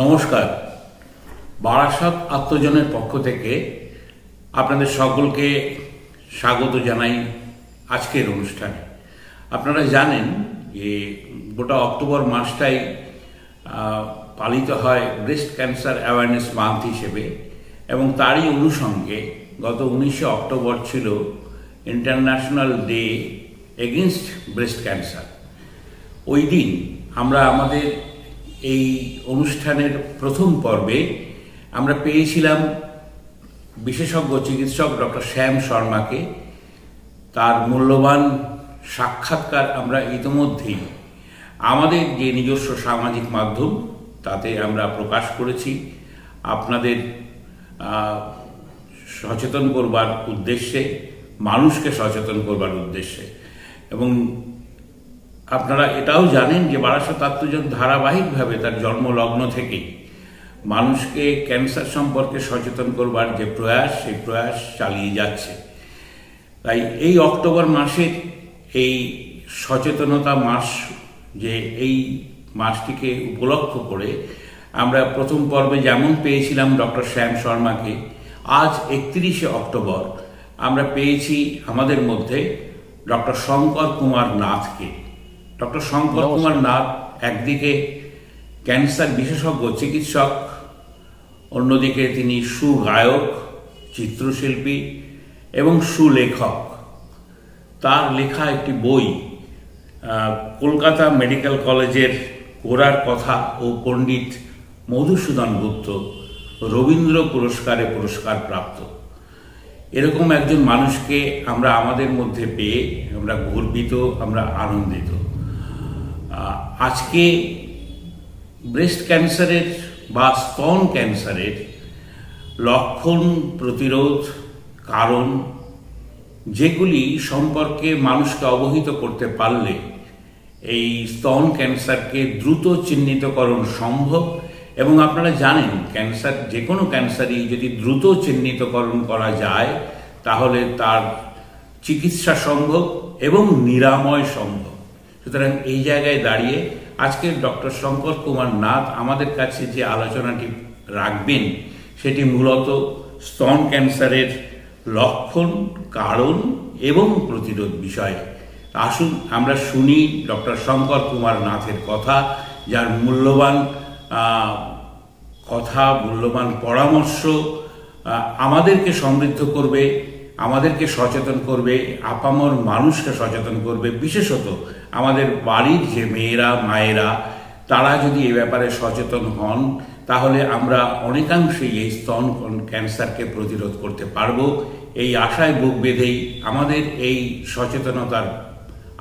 নমস্কার বারাসাত আত্মজনের পক্ষ থেকে আপনাদের সকলকে স্বাগত জানাই আজকের অনুষ্ঠানে আপনারা জানেন যে গোটা অক্টোবর মাসটাই পালিত হয় ব্রেস্ট ক্যান্সার অ্যাওয়ারনেস মান্থ হিসেবে এবং তারই অনুষঙ্গে গত উনিশে অক্টোবর ছিল international day against breast cancer ওই দিন আমরা আমাদের এই অনুষ্ঠানের প্রথম পর্বে আমরা পেয়েছিলাম বিশেষজ্ঞ চিকিৎসক ডক্টর শ্যাম শর্মাকে তার মূল্যবান সাক্ষাৎকার আমরা ইতিমধ্যেই আমাদের যে নিজস্ব সামাজিক মাধ্যম তাতে আমরা প্রকাশ করেছি আপনাদের সচেতন করবার উদ্দেশ্যে মানুষকে সচেতন করবার উদ্দেশ্যে এবং আপনারা এটাও জানেন যে বারোশো তাত্ত্বজন ধারাবাহিকভাবে তার জন্মলগ্ন থেকে মানুষকে ক্যান্সার সম্পর্কে সচেতন করবার যে প্রয়াস সেই প্রয়াস চালিয়ে যাচ্ছে তাই এই অক্টোবর মাসের এই সচেতনতা মাস যে এই মাসটিকে উপলক্ষ করে আমরা প্রথম পর্বে যেমন পেয়েছিলাম ডক্টর শ্যাম শর্মাকে আজ একত্রিশে অক্টোবর আমরা পেয়েছি আমাদের মধ্যে ডক্টর শঙ্কর কুমার নাথকে ডক্টর শঙ্কর কুমার নাথ একদিকে ক্যান্সার বিশেষজ্ঞ চিকিৎসক অন্যদিকে তিনি সুগায়ক চিত্রশিল্পী এবং সুলেখক তার লেখা একটি বই কলকাতা মেডিকেল কলেজের গোড়ার কথা ও পণ্ডিত মধুসূদন গুপ্ত রবীন্দ্র পুরস্কারে পুরস্কার প্রাপ্ত এরকম একজন মানুষকে আমরা আমাদের মধ্যে পেয়ে আমরা গর্বিত আমরা আনন্দিত আজকে ব্রেস্ট ক্যান্সারের বা স্তন ক্যান্সারের লক্ষণ প্রতিরোধ কারণ যেগুলি সম্পর্কে মানুষকে অবহিত করতে পারলে এই স্তন ক্যান্সারকে দ্রুত চিহ্নিতকরণ সম্ভব এবং আপনারা জানেন ক্যান্সার যে কোনো ক্যান্সারই যদি দ্রুত চিহ্নিতকরণ করা যায় তাহলে তার চিকিৎসা সম্ভব এবং নিরাময় সম্ভব সুতরাং এই জায়গায় দাঁড়িয়ে আজকে ডক্টর শঙ্কর কুমার নাথ আমাদের কাছে যে আলোচনাটি রাখবেন সেটি মূলত স্তন ক্যান্সারের লক্ষণ কারণ এবং প্রতিরোধ বিষয়ে আসুন আমরা শুনি ডক্টর শঙ্কর কুমার নাথের কথা যার মূল্যবান কথা মূল্যবান পরামর্শ আমাদেরকে সমৃদ্ধ করবে আমাদেরকে সচেতন করবে আপামর মানুষকে সচেতন করবে বিশেষত আমাদের বাড়ির যে মেয়েরা মায়েরা তারা যদি এ ব্যাপারে সচেতন হন তাহলে আমরা অনেকাংশেই এই স্তন ক্যান্সারকে প্রতিরোধ করতে পারব এই আশায় বুক বেঁধেই আমাদের এই সচেতনতার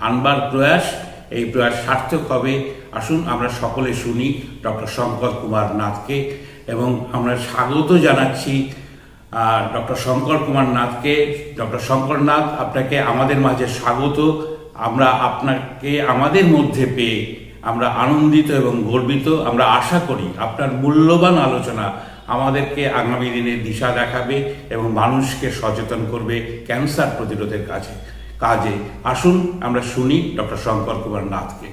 আনবার প্রয়াস এই প্রয়াস সার্থক হবে আসুন আমরা সকলে শুনি ডক্টর শঙ্কর কুমার নাথকে এবং আমরা স্বাগত জানাচ্ছি ডক্টর শঙ্কর কুমার নাথকে ডক্টর শঙ্কর নাথ আপনাকে আমাদের মাঝে স্বাগত আমরা আপনাকে আমাদের মধ্যে পেয়ে আমরা আনন্দিত এবং গর্বিত আমরা আশা করি আপনার মূল্যবান আলোচনা আমাদেরকে আগামী দিনে দিশা দেখাবে এবং মানুষকে সচেতন করবে ক্যান্সার প্রতিরোধের কাজে কাজে আসুন আমরা শুনি ডক্টর শঙ্কর কুমার নাথকে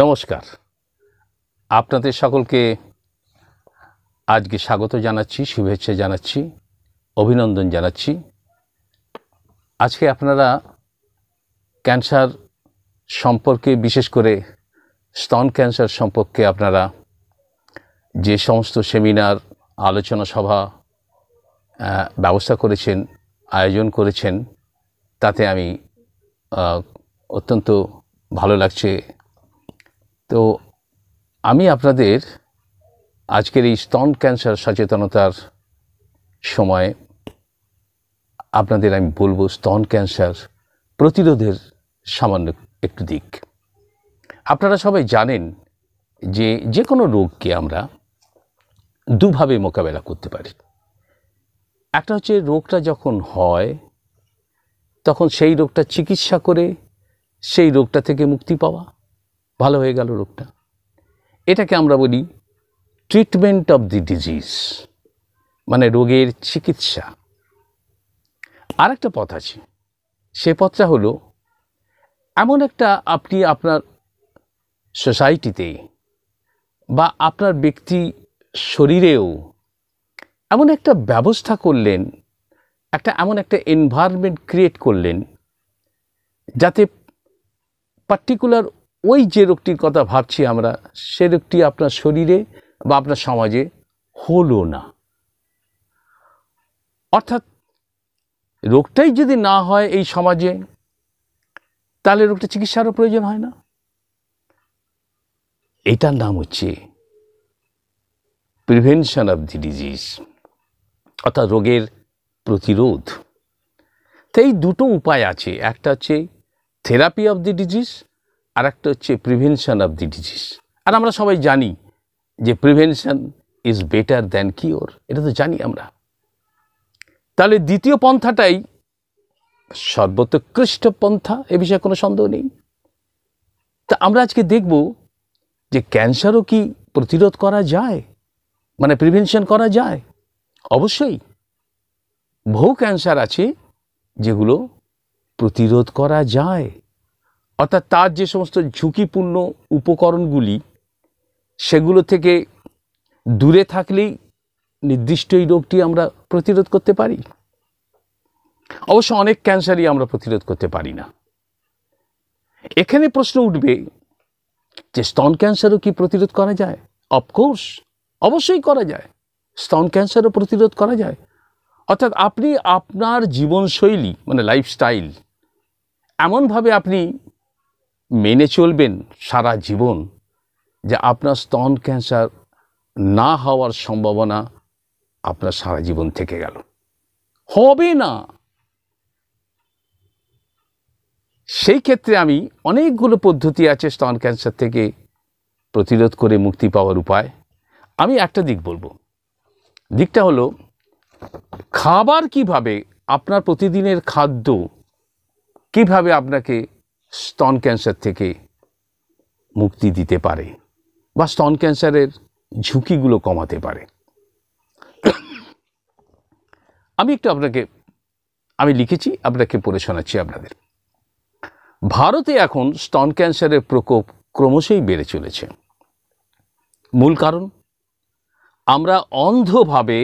নমস্কার আপনাদের সকলকে আজকে স্বাগত জানাচ্ছি শুভেচ্ছা জানাচ্ছি অভিনন্দন জানাচ্ছি আজকে আপনারা ক্যান্সার সম্পর্কে বিশেষ করে স্তন ক্যান্সার সম্পর্কে আপনারা যে সমস্ত সেমিনার আলোচনা সভা ব্যবস্থা করেছেন আয়োজন করেছেন তাতে আমি অত্যন্ত ভালো লাগছে তো আমি আপনাদের আজকের এই স্তন ক্যান্সার সচেতনতার সময় আপনাদের আমি বলবো স্তন ক্যান্সার প্রতিরোধের সামান্য একটু দিক আপনারা সবাই জানেন যে যে কোনো রোগকে আমরা দুভাবে মোকাবেলা করতে পারি একটা হচ্ছে রোগটা যখন হয় তখন সেই রোগটা চিকিৎসা করে সেই রোগটা থেকে মুক্তি পাওয়া ভালো হয়ে গেল রোগটা এটাকে আমরা বলি ট্রিটমেন্ট অব দি ডিজিজ মানে রোগের চিকিৎসা আরেকটা পথ আছে সে পথটা হলো এমন একটা আপনি আপনার সোসাইটিতে বা আপনার ব্যক্তি শরীরেও এমন একটা ব্যবস্থা করলেন একটা এমন একটা এনভায়রনমেন্ট ক্রিয়েট করলেন যাতে পার্টিকুলার ওই যে রোগটির কথা ভাবছি আমরা সে রোগটি আপনার শরীরে বা আপনার সমাজে হলো না অর্থাৎ রোগটাই যদি না হয় এই সমাজে তাহলে রোগটা চিকিৎসারও প্রয়োজন হয় না এটার নাম হচ্ছে প্রিভেনশন অফ দি ডিজিজ অর্থাৎ রোগের প্রতিরোধ তো এই দুটো উপায় আছে একটা হচ্ছে থেরাপি অফ দি ডিজিজ আর একটা হচ্ছে প্রিভেনশন অফ দি ডিজিজ আর আমরা সবাই জানি যে prevention is better than cure এটা তো জানি আমরা তাহলে দ্বিতীয় পন্থাটাই সর্বোৎকৃষ্ট পন্থা এ বিষয়ে কোনো সন্দেহ নেই তা আমরা আজকে দেখব যে ক্যান্সারও কি প্রতিরোধ করা যায় মানে প্রিভেনশন করা যায় অবশ্যই বহু ক্যান্সার আছে যেগুলো প্রতিরোধ করা যায় অর্থাৎ তার যে সমস্ত ঝুঁকিপূর্ণ উপকরণগুলি সেগুলো থেকে দূরে থাকলেই নির্দিষ্ট এই রোগটি আমরা প্রতিরোধ করতে পারি অবশ্য অনেক ক্যান্সারই আমরা প্রতিরোধ করতে পারি না এখানে প্রশ্ন উঠবে যে স্তন ক্যান্সারও কি প্রতিরোধ করা যায় অফকোর্স অবশ্যই করা যায় স্তন ক্যান্সারও প্রতিরোধ করা যায় অর্থাৎ আপনি আপনার জীবনশৈলী মানে লাইফস্টাইল এমনভাবে আপনি মেনে চলবেন সারা জীবন যে আপনার স্তন ক্যান্সার না হওয়ার সম্ভাবনা আপনার সারা জীবন থেকে গেল হবে না সেই ক্ষেত্রে আমি অনেকগুলো পদ্ধতি আছে স্তন ক্যান্সার থেকে প্রতিরোধ করে মুক্তি পাওয়ার উপায় আমি একটা দিক বলবো দিকটা হলো খাবার কিভাবে আপনার প্রতিদিনের খাদ্য কিভাবে আপনাকে স্তন ক্যান্সার থেকে মুক্তি দিতে পারে বা স্তন ক্যান্সারের ঝুঁকিগুলো কমাতে পারে আমি একটু আপনাকে আমি লিখেছি আপনাকে পড়ে শোনাচ্ছি আপনাদের ভারতে এখন স্তন ক্যান্সারের প্রকোপ ক্রমশই বেড়ে চলেছে মূল কারণ আমরা অন্ধভাবে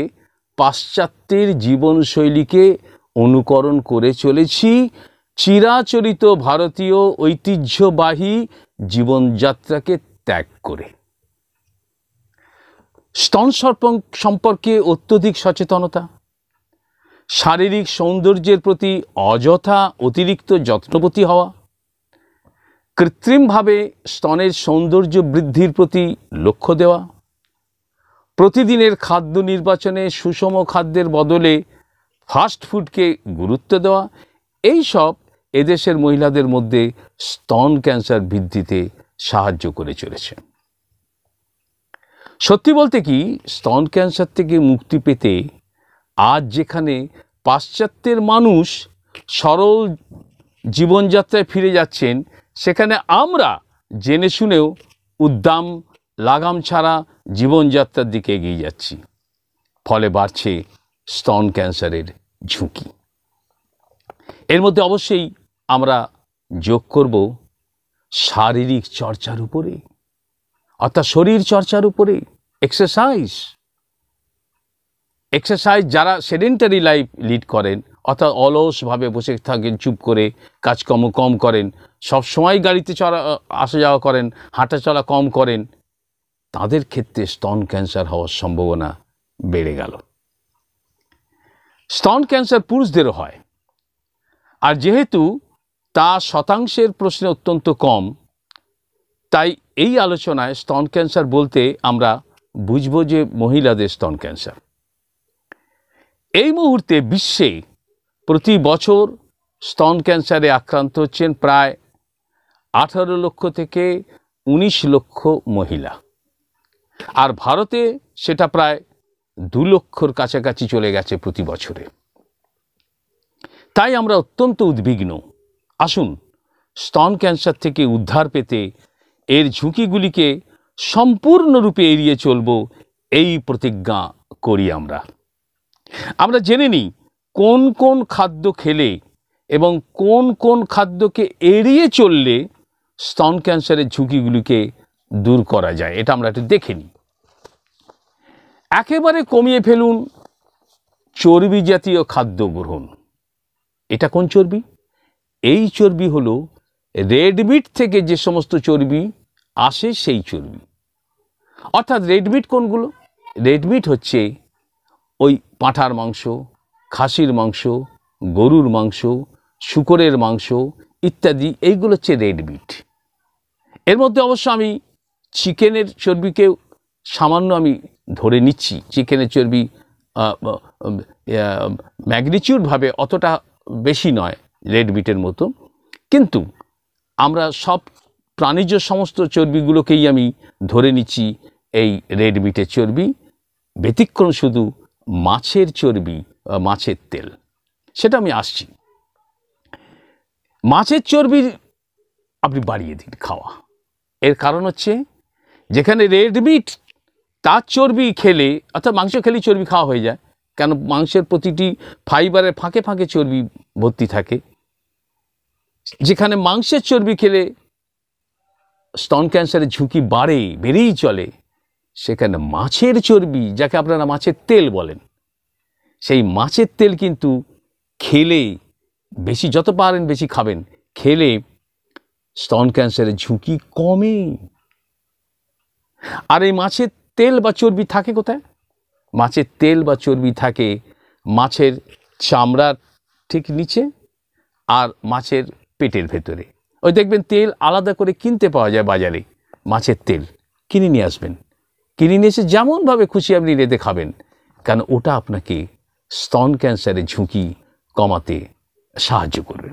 পাশ্চাত্যের জীবনশৈলীকে অনুকরণ করে চলেছি চিরাচরিত ভারতীয় ঐতিহ্যবাহী জীবনযাত্রাকে ত্যাগ করে স্তন সর্প সম্পর্কে অত্যধিক সচেতনতা শারীরিক সৌন্দর্যের প্রতি অযথা অতিরিক্ত যত্নপতি হওয়া কৃত্রিমভাবে স্তনের সৌন্দর্য বৃদ্ধির প্রতি লক্ষ্য দেওয়া প্রতিদিনের খাদ্য নির্বাচনে সুষম খাদ্যের বদলে ফাস্ট ফুডকে গুরুত্ব দেওয়া এই সব এদেশের মহিলাদের মধ্যে স্তন ক্যান্সার বৃদ্ধিতে সাহায্য করে চলেছে সত্যি বলতে কি স্তন ক্যান্সার থেকে মুক্তি পেতে আজ যেখানে পাশ্চাত্যের মানুষ সরল জীবনযাত্রায় ফিরে যাচ্ছেন সেখানে আমরা জেনে শুনেও উদ্দাম লাগাম ছাড়া জীবনযাত্রার দিকে এগিয়ে যাচ্ছি ফলে বাড়ছে স্তন ক্যান্সারের ঝুঁকি এর মধ্যে অবশ্যই আমরা যোগ করব শারীরিক চর্চার উপরে অর্থাৎ শরীর চর্চার উপরে এক্সারসাইজ এক্সারসাইজ যারা সেডেন্টারি লাইফ লিড করেন অর্থাৎ অলসভাবে বসে থাকেন চুপ করে কাজকর্ম কম করেন সব সময় গাড়িতে চড়া আসা যাওয়া করেন হাঁটা চলা কম করেন তাদের ক্ষেত্রে স্তন ক্যান্সার হওয়ার সম্ভাবনা বেড়ে গেল স্তন ক্যান্সার পুরুষদেরও হয় আর যেহেতু তা শতাংশের প্রশ্নে অত্যন্ত কম তাই এই আলোচনায় স্তন ক্যান্সার বলতে আমরা বুঝব যে মহিলাদের স্তন ক্যান্সার এই মুহূর্তে বিশ্বে প্রতি বছর স্তন ক্যান্সারে আক্রান্ত হচ্ছেন প্রায় আঠারো লক্ষ থেকে ১৯ লক্ষ মহিলা আর ভারতে সেটা প্রায় দু লক্ষর কাছাকাছি চলে গেছে প্রতি বছরে তাই আমরা অত্যন্ত উদ্বিগ্ন আসুন স্তন ক্যান্সার থেকে উদ্ধার পেতে এর ঝুঁকিগুলিকে সম্পূর্ণরূপে এড়িয়ে চলব এই প্রতিজ্ঞা করি আমরা আমরা জেনে নিই কোন কোন খাদ্য খেলে এবং কোন কোন খাদ্যকে এড়িয়ে চললে স্তন ক্যান্সারের ঝুঁকিগুলিকে দূর করা যায় এটা আমরা একটু দেখে নিই একেবারে কমিয়ে ফেলুন চর্বি জাতীয় খাদ্য গ্রহণ এটা কোন চর্বি এই চর্বি হলো রেডমিট থেকে যে সমস্ত চর্বি আসে সেই চর্বি অর্থাৎ রেডমিট কোনগুলো রেডমিট হচ্ছে ওই পাঁঠার মাংস খাসির মাংস গরুর মাংস শুকরের মাংস ইত্যাদি এইগুলো হচ্ছে রেড মিট এর মধ্যে অবশ্য আমি চিকেনের চর্বিকেও সামান্য আমি ধরে নিচ্ছি চিকেনের চর্বি ম্যাগনিচিউডভাবে অতটা বেশি নয় রেড মিটের মতো কিন্তু আমরা সব প্রাণীজ সমস্ত চর্বিগুলোকেই আমি ধরে নিচ্ছি এই রেড মিটের চর্বি ব্যতিক্রম শুধু মাছের চর্বি মাছের তেল সেটা আমি আসছি মাছের চর্বি আপনি বাড়িয়ে দিন খাওয়া এর কারণ হচ্ছে যেখানে রেড মিট তার চর্বি খেলে অর্থাৎ মাংস খেলে চর্বি খাওয়া হয়ে যায় কেন মাংসের প্রতিটি ফাইবারে ফাঁকে ফাঁকে চর্বি ভর্তি থাকে যেখানে মাংসের চর্বি খেলে স্তন ক্যান্সারের ঝুঁকি বাড়ে বেড়েই চলে সেখানে মাছের চর্বি যাকে আপনারা মাছের তেল বলেন সেই মাছের তেল কিন্তু খেলে বেশি যত পারেন বেশি খাবেন খেলে স্তন ক্যান্সারের ঝুঁকি কমে আর এই মাছের তেল বা চর্বি থাকে কোথায় মাছের তেল বা চর্বি থাকে মাছের চামড়ার ঠিক নিচে আর মাছের পেটের ভেতরে ওই দেখবেন তেল আলাদা করে কিনতে পাওয়া যায় বাজারে মাছের তেল কিনে নিয়ে আসবেন কিনে নিয়ে এসে যেমনভাবে খুশি আপনি রেঁধে খাবেন কেন ওটা আপনাকে স্তন ক্যান্সারের ঝুঁকি কমাতে সাহায্য করবে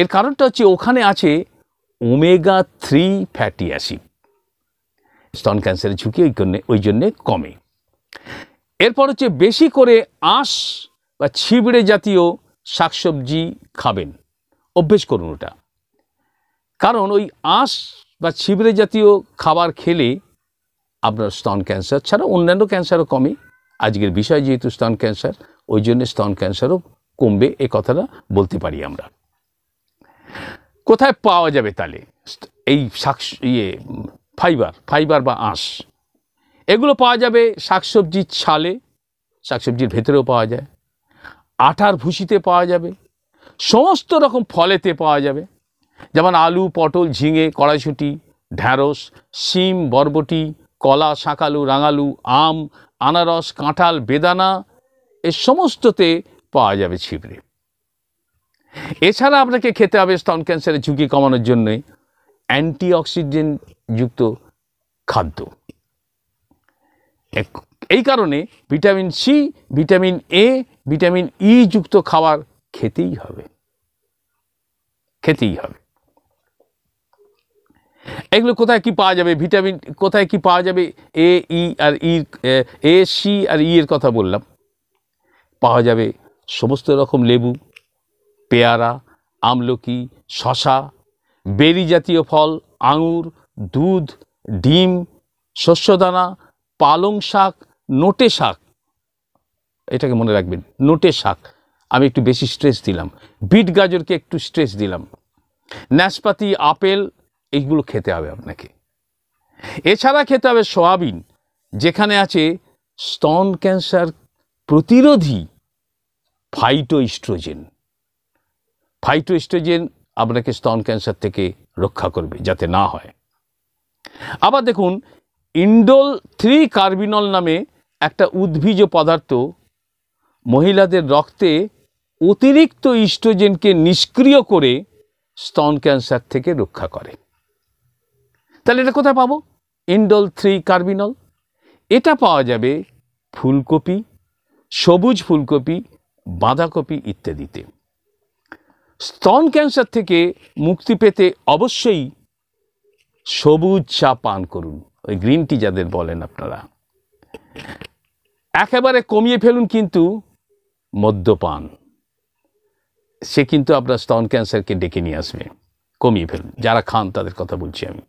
এর কারণটা হচ্ছে ওখানে আছে ওমেগা থ্রি ফ্যাটি অ্যাসিড স্তন ক্যান্সারের ঝুঁকি ওই জন্যে ওই জন্যে কমে এরপর হচ্ছে বেশি করে আঁশ বা ছিবড়ে জাতীয় শাকসবজি খাবেন অভ্যেস করুন ওটা কারণ ওই আঁশ বা ছিবড়ে জাতীয় খাবার খেলে আপনার স্তন ক্যান্সার ছাড়া অন্যান্য ক্যান্সারও কমে আজকের বিষয় যেহেতু স্তন ক্যান্সার ওই জন্য স্তন ক্যান্সারও কমবে এ কথাটা বলতে পারি আমরা কোথায় পাওয়া যাবে তাহলে এই শাক ইয়ে ফাইবার ফাইবার বা আঁশ এগুলো পাওয়া যাবে শাকসবজির ছালে শাকসবজির ভেতরেও পাওয়া যায় আটার ভুসিতে পাওয়া যাবে সমস্ত রকম ফলেতে পাওয়া যাবে যেমন আলু পটল ঝিঙে কড়াইশুঁটি ঢ্যাঁড়স শিম বরবটি কলা শাঁকালু রাঙালু আম আনারস কাঁঠাল বেদানা এ সমস্ততে পাওয়া যাবে ছিবড়ে এছাড়া আপনাকে খেতে হবে স্তন ক্যান্সারের ঝুঁকি কমানোর জন্যে অ্যান্টিঅক্সিডেন্ট যুক্ত খাদ্য এই কারণে vitamin C vitamin A vitamin E যুক্ত খাবার খেতেই হবে খেতেই হবে এগুলো কোথায় কি পাওয়া যাবে ভিটামিন কোথায় কি পাওয়া যাবে এ ই e আর ই এ সি আর ই e এর কথা বললাম পাওয়া যাবে সমস্ত রকম লেবু পেয়ারা আমলকি শশা বেরি জাতীয় ফল আঙুর দুধ ডিম শস্যদানা পালং শাক নোটে শাক এটাকে মনে রাখবেন নোটে শাক আমি একটু বেশি স্ট্রেস দিলাম বিট গাজরকে একটু স্ট্রেস দিলাম ন্যাসপাতি আপেল এইগুলো খেতে হবে আপনাকে এছাড়া খেতে হবে সোয়াবিন যেখানে আছে স্তন ক্যান্সার প্রতিরোধী ফাইটোস্ট্রোজেন ফাইটোস্ট্রোজেন আপনাকে স্তন ক্যান্সার থেকে রক্ষা করবে যাতে না হয় আবার দেখুন ইন্ডোল থ্রি কার্বিনল নামে একটা উদ্ভিজ পদার্থ মহিলাদের রক্তে অতিরিক্ত ইস্ট্রোজেনকে নিষ্ক্রিয় করে স্তন ক্যান্সার থেকে রক্ষা করে তাহলে এটা কোথায় পাবো ইন্ডল থ্রি কার্বিনল এটা পাওয়া যাবে ফুলকপি সবুজ ফুলকপি বাঁধাকপি ইত্যাদিতে স্তন ক্যান্সার থেকে মুক্তি পেতে অবশ্যই সবুজ চা পান করুন ওই গ্রিন টি যাদের বলেন আপনারা একেবারে কমিয়ে ফেলুন কিন্তু মদ্যপান সে কিন্তু আপনার স্তন ক্যান্সারকে ডেকে নিয়ে আসবে কমিয়ে ফেলুন যারা খান তাদের কথা বলছি আমি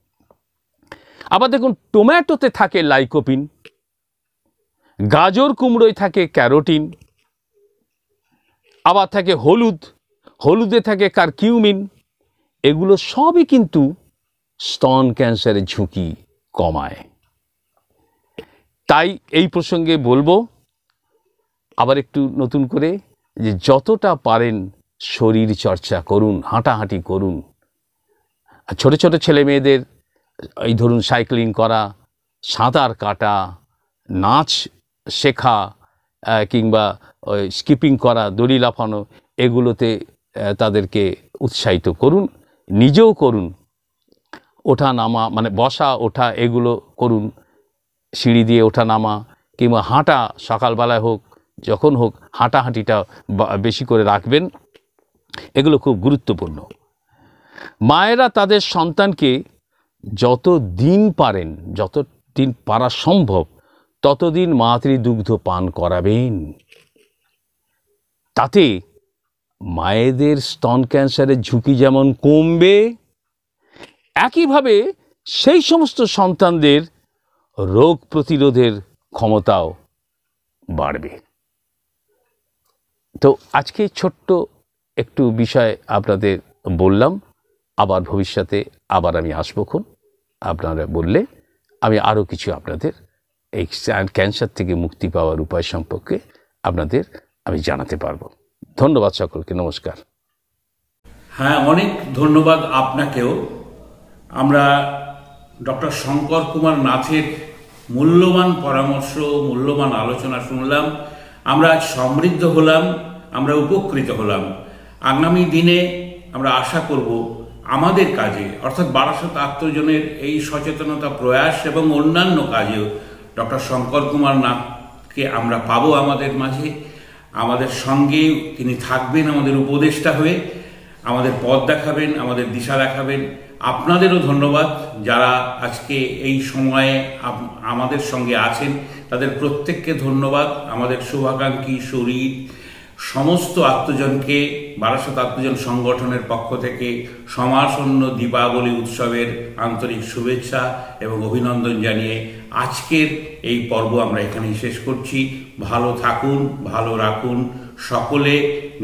আবার দেখুন টোম্যাটোতে থাকে লাইকোপিন গাজর কুমড়োয় থাকে ক্যারোটিন আবার থাকে হলুদ হলুদে থাকে কারকিউমিন এগুলো সবই কিন্তু স্তন ক্যান্সারের ঝুঁকি কমায় তাই এই প্রসঙ্গে বলবো আবার একটু নতুন করে যে যতটা পারেন শরীর চর্চা করুন হাঁটাহাঁটি করুন আর ছোটো ছোটো ছেলে মেয়েদের এই ধরুন সাইক্লিং করা সাঁতার কাটা নাচ শেখা কিংবা স্কিপিং করা দড়ি লাফানো এগুলোতে তাদেরকে উৎসাহিত করুন নিজেও করুন ওঠা নামা মানে বসা ওঠা এগুলো করুন সিঁড়ি দিয়ে ওঠা নামা কিংবা হাঁটা সকালবেলায় হোক যখন হোক হাঁটাহাঁটিটা বেশি করে রাখবেন এগুলো খুব গুরুত্বপূর্ণ মায়েরা তাদের সন্তানকে যত দিন পারেন যত দিন পারা সম্ভব ততদিন মাতৃদুগ্ধ পান করাবেন তাতে মায়েদের স্তন ক্যান্সারের ঝুঁকি যেমন কমবে একইভাবে সেই সমস্ত সন্তানদের রোগ প্রতিরোধের ক্ষমতাও বাড়বে তো আজকে ছোট্ট একটু বিষয় আপনাদের বললাম আবার ভবিষ্যতে আবার আমি আসবো খুব আপনারা বললে আমি আরও কিছু আপনাদের এই ক্যান্সার থেকে মুক্তি পাওয়ার উপায় সম্পর্কে আপনাদের আমি জানাতে পারবো ধন্যবাদ সকলকে নমস্কার হ্যাঁ অনেক ধন্যবাদ আপনাকেও আমরা ডক্টর শঙ্কর কুমার নাথের মূল্যবান পরামর্শ মূল্যবান আলোচনা শুনলাম আমরা আজ সমৃদ্ধ হলাম আমরা উপকৃত হলাম আগামী দিনে আমরা আশা করব আমাদের কাজে অর্থাৎ বারাসত আত্মজনের এই সচেতনতা প্রয়াস এবং অন্যান্য কাজেও ডক্টর শঙ্কর কুমার নাথকে আমরা পাবো আমাদের মাঝে আমাদের সঙ্গে তিনি থাকবেন আমাদের উপদেষ্টা হয়ে আমাদের পথ দেখাবেন আমাদের দিশা দেখাবেন আপনাদেরও ধন্যবাদ যারা আজকে এই সময়ে আমাদের সঙ্গে আছেন তাদের প্রত্যেককে ধন্যবাদ আমাদের শুভাকাঙ্ক্ষী শরীর সমস্ত আত্মজনকে বারাসত আত্মজন সংগঠনের পক্ষ থেকে সমাসন্ন দীপাবলি উৎসবের আন্তরিক শুভেচ্ছা এবং অভিনন্দন জানিয়ে আজকের এই পর্ব আমরা এখানেই শেষ করছি ভালো থাকুন ভালো রাখুন সকলে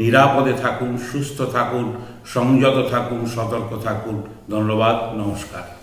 নিরাপদে থাকুন সুস্থ থাকুন সংযত থাকুন সতর্ক থাকুন ধন্যবাদ নমস্কার